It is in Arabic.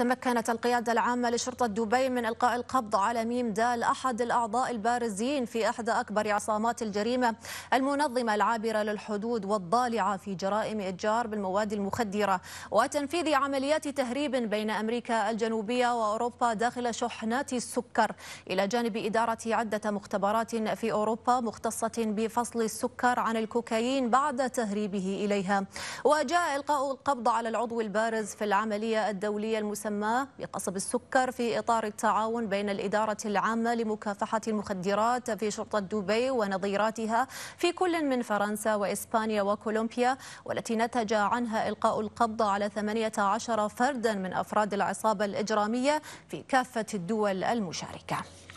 تمكنت القيادة العامة لشرطة دبي من إلقاء القبض على ميم دال أحد الأعضاء البارزين في إحدى أكبر عصامات الجريمة المنظمة العابرة للحدود والضالعة في جرائم إتجار بالمواد المخدرة وتنفيذ عمليات تهريب بين أمريكا الجنوبية وأوروبا داخل شحنات السكر إلى جانب إدارة عدة مختبرات في أوروبا مختصة بفصل السكر عن الكوكايين بعد تهريبه إليها وجاء إلقاء القبض على العضو البارز في العملية الدولية المسمى تم بقصب السكر في إطار التعاون بين الإدارة العامة لمكافحة المخدرات في شرطة دبي ونظيراتها في كل من فرنسا وإسبانيا وكولومبيا والتي نتج عنها إلقاء القبض على 18 فردا من أفراد العصابة الإجرامية في كافة الدول المشاركة